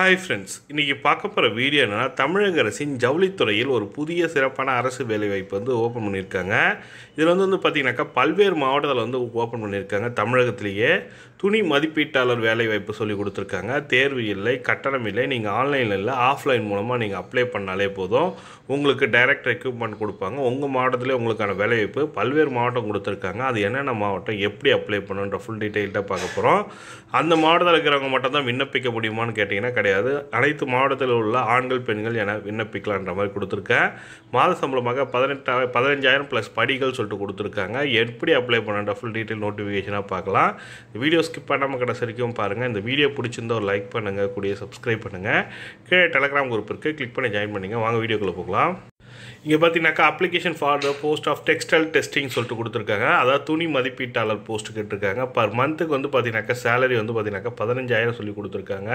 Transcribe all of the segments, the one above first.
hi friends இன்றைக்கி பார்க்க போகிற வீடியோ என்னென்னா தமிழக அரசின் ஜவுளித்துறையில் ஒரு புதிய சிறப்பான அரசு வேலைவாய்ப்பு வந்து ஓப்பன் பண்ணியிருக்காங்க இதில் வந்து வந்து பார்த்திங்கனாக்கா பல்வேறு மாவட்டத்தில் வந்து ஓப்பன் பண்ணியிருக்காங்க தமிழகத்திலேயே துணி மதிப்பீட்டாளர் வேலைவாய்ப்பு சொல்லி கொடுத்துருக்காங்க தேர்வு இல்லை கட்டணம் இல்லை நீங்கள் ஆன்லைனில் இல்லை ஆஃப்லைன் மூலமாக நீங்கள் அப்ளை பண்ணாலே போதும் உங்களுக்கு டைரக்ட் ரெக்யூப்மெண்ட் கொடுப்பாங்க உங்கள் மாவட்டத்திலே உங்களுக்கான வேலைவாய்ப்பு பல்வேறு மாவட்டம் கொடுத்துருக்காங்க அது என்னென்ன மாவட்டம் எப்படி அப்ளை பண்ணுன்ற ஃபுல் டீட்டெயில்ட்டாக பார்க்க போகிறோம் அந்த மாவட்டத்தில் இருக்கிறவங்க மட்டும் தான் விண்ணப்பிக்க முடியுமான்னு கேட்டிங்கன்னா கிடையாது கிடையாது அனைத்து மாவட்டத்தில் உள்ள ஆண்கள் பெண்கள் என விண்ணப்பிக்கலான்ற மாதிரி கொடுத்துருக்கேன் மாத சம்பளமாக பதினெட்டா பதினஞ்சாயிரம் ப்ளஸ் படிகள் சொல்லிட்டு கொடுத்துருக்காங்க எப்படி அப்ளை பண்ணுன்ற ஃபுல் டீட்டெயில் நோட்டிஃபிகேஷனாக பார்க்கலாம் வீடியோ ஸ்கிப் பண்ணாமல் கடைசி வரைக்கும் பாருங்கள் இந்த வீடியோ பிடிச்சிருந்தா ஒரு லைக் பண்ணுங்கள் கூடிய சப்ஸ்கிரைப் பண்ணுங்கள் கீழே டெலகிராம் குரூப் இருக்குது கிளிக் பண்ணி ஜாயின் பண்ணிங்க வாங்க வீடியோக்குள்ளே போகலாம் இங்கே பார்த்தீங்கனாக்கா application for the post of textile testing சொல்லிட்டு கொடுத்துருக்காங்க அதாவது துணி மதிப்பீட்டாளர் போஸ்ட்டு கேட்டிருக்காங்க பர் மந்த்துக்கு வந்து பார்த்தீங்கன்னாக்கா சேலரி வந்து பார்த்தீங்கன்னாக்கா பதினஞ்சாயிரம் சொல்லி கொடுத்துருக்காங்க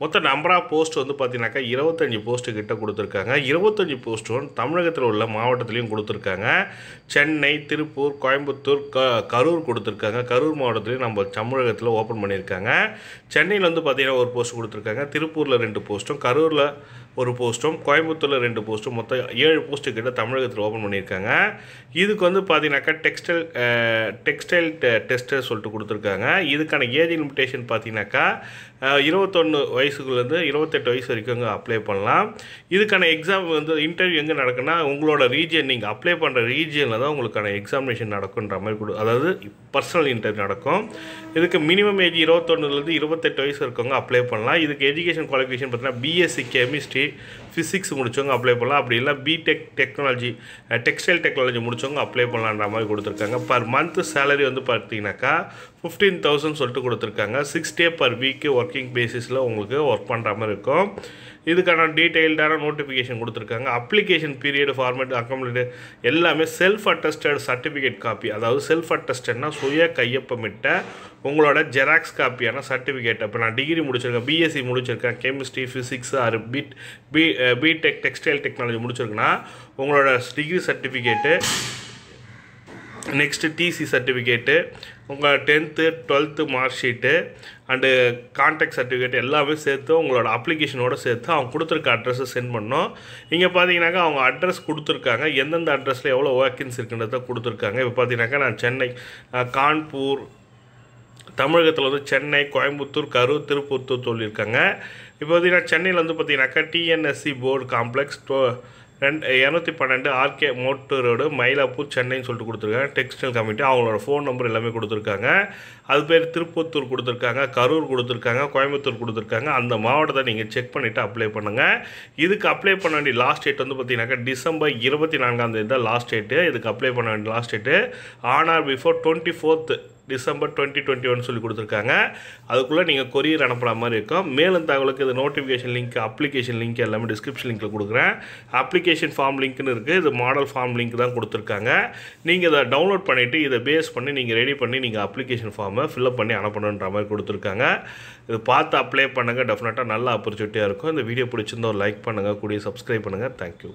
மொத்தம் நம்பர் ஆஃப் போஸ்ட் வந்து பார்த்தீங்கன்னாக்கா இருபத்தஞ்சி போஸ்ட்டு கிட்ட கொடுத்துருக்காங்க இருபத்தஞ்சி போஸ்ட்டும் தமிழகத்தில் உள்ள மாவட்டத்துலேயும் கொடுத்துருக்காங்க சென்னை திருப்பூர் கோயம்புத்தூர் க கரூர் கொடுத்துருக்காங்க கரூர் மாவட்டத்திலையும் நம்ம தமிழகத்தில் ஓப்பன் பண்ணியிருக்காங்க சென்னையில் வந்து பார்த்தீங்கன்னா ஒரு போஸ்ட் கொடுத்துருக்காங்க திருப்பூரில் ரெண்டு போஸ்ட்டும் கரூரில் ஒரு போஸ்ட்டும் கோயம்புத்தூரில் ரெண்டு போஸ்ட்டும் மொத்தம் ஏழு போஸ்ட் போஸ்ட் கிட்ட தமிழகத்தில் ஓப்பன் பண்ணியிருக்காங்க இதுக்கு வந்து பார்த்தீங்கன்னாக்கா டெக்ஸ்டைல் டெக்ஸ்டைல் டெஸ்டர் சொல்லிட்டு கொடுத்துருக்காங்க இதுக்கான ஏஜ் லிமிட்டேஷன் பார்த்தீங்கன்னாக்கா இருபத்தொன்று வயசுக்குள்ளேருந்து இருபத்தெட்டு வயசு வரைக்கும் அப்ளை பண்ணலாம் இதுக்கான எக்ஸாம் வந்து இன்டர்வியூ எங்கே நடக்குன்னா உங்களோட ரீஜியன் நீங்கள் அப்ளை பண்ணுற ரீஜியனில் தான் உங்களுக்கான எக்ஸாமினேஷன் நடக்குன்ற மாதிரி கொடு அதாவது பர்சனல் இன்டர்வியூ நடக்கும் இதுக்கு மினிமம் ஏஜ் இருபத்தொன்னுலேருந்து இருபத்தெட்டு வயசு இருக்கவங்க அப்ளை பண்ணலாம் இதுக்கு எஜுகேஷன் குவாலிஃபிகேஷன் பார்த்தீங்கன்னா பிஎஸ்சி கெமிஸ்ட்ரி ஃபிசிக்ஸ் முடித்தவங்க அப்ளை பண்ணலாம் அப்படி இல்லை பிடெக் டெக்னாலஜி டெக்ஸ்டைல் டெக்னாலஜி முடித்தவங்க அப்ளை பண்ணலான்ற மாதிரி கொடுத்துருக்காங்க பர் மந்த் சேலரி வந்து பார்த்தீங்கன்னாக்கா ஃபிஃப்டீன் தௌசண்ட் சொல்லிட்டு கொடுத்துருக்காங்க six day per week work working பேசிஸில் உங்களுக்கு ஒர்க் பண்ணுற மாதிரி இருக்கும் இதுக்கான டீட்டெயில்டான நோட்டிஃபிகேஷன் கொடுத்துருக்காங்க அப்ளிகேஷன் பீரியடு ஃபார்மேட் அக்கம்ப்ளீட்டு எல்லாமே செல்ஃப் அட்டஸ்டட் சர்டிஃபிகேட் காப்பி அதாவது செல்ஃப் அட்டஸ்டட்னா சுய கையொப்பமிட்ட உங்களோட ஜெராக்ஸ் காப்பியான சர்டிஃபிகேட் அப்போ நான் டிகிரி முடிச்சிருக்கேன் பிஎஸ்சி முடிச்சிருக்கேன் கெமிஸ்ட்ரி ஃபிசிக்ஸ் ஆர் பிட் பி பிடெக் டெக்ஸ்டைல் டெக்னாலஜி முடிச்சிருக்கேன்னா உங்களோட degree certificate next TC certificate உங்கள் tenth twelfth mark sheet and contact certificate எல்லாமே சேர்த்து உங்களோட அப்ளிகேஷனோடு சேர்த்து அவங்க கொடுத்துருக்க அட்ரஸை சென்ட் பண்ணோம் இங்கே பார்த்தீங்கன்னாக்கா அவங்க அட்ரஸ் கொடுத்துருக்காங்க எந்தெந்த அட்ரஸில் எவ்வளோ வேக்கன்ஸ் இருக்குன்றத கொடுத்துருக்காங்க இப்போ பார்த்தீங்கன்னாக்கா நான் சென்னை கான்பூர் தமிழகத்தில் வந்து சென்னை கோயம்புத்தூர் கரூர் திருப்பூர் சொல்லியிருக்காங்க இப்போ பார்த்தீங்கன்னா சென்னையில் வந்து பார்த்தீங்கன்னாக்கா டிஎன்எஸ்சி போர்டு காம்ப்ளெக்ஸ் ரெண்டு இரநூத்தி பன்னெண்டு ஆர்கே மோட்டரோடு ரோடு மயிலாப்பூர் சென்னைன்னு சொல்லிட்டு கொடுத்துருக்காங்க டெக்ஸ்டைல் கமிட்டி அவங்களோட ஃபோன் நம்பர் எல்லாமே கொடுத்துருக்காங்க அது பேர் திருப்பத்தூர் கொடுத்துருக்காங்க கரூர் கொடுத்துருக்காங்க கோயம்புத்தூர் கொடுத்துருக்காங்க அந்த மாவட்டத்தை நீங்கள் செக் பண்ணிவிட்டு அப்ளை பண்ணுங்கள் இதுக்கு அப்ளை பண்ண வேண்டிய லாஸ்ட் டேட் வந்து பார்த்தீங்கன்னாக்கா டிசம்பர் இருபத்தி நான்காம் தேதி தான் லாஸ்ட் டேட்டு இதுக்கு அப்ளை பண்ண வேண்டிய last date on or before twenty fourth December twenty twenty one சொல்லி கொடுத்துருக்காங்க அதுக்குள்ளே நீங்கள் கொரியர் அனுப்புகிற மாதிரி இருக்கும் மேலும் தகவலுக்கு இது நோட்டிஃபிகேஷன் லிங்க் அப்ளிகேஷன் லிங்க் எல்லாமே டிஸ்கிரிப்ஷன் லிங்க்கில் கொடுக்குறேன் அப்ளிகேஷன் ஃபார்ம் லிங்க்னு இருக்குது இது மாடல் ஃபார்ம் லிங்க் தான் கொடுத்துருக்காங்க நீங்கள் இதை டவுன்லோட் பண்ணிவிட்டு இதை பேஸ் பண்ணி நீங்கள் ரெடி பண்ணி நீங்கள் அப்ளிகேஷன் ஃபார்மை ஃபில்அப் பண்ணி அனுப்பணுன்ற மாதிரி கொடுத்துருக்காங்க இது பார்த்து அப்ளை பண்ணுங்கள் டெஃபினட்டாக நல்ல ஆப்பர்ச்சுனிட்டியாக இருக்கும் இந்த வீடியோ பிடிச்சிருந்தோம் லைக் பண்ணுங்கள் கூடிய சப்ஸ்கிரைப் பண்ணுங்கள் தேங்க்யூ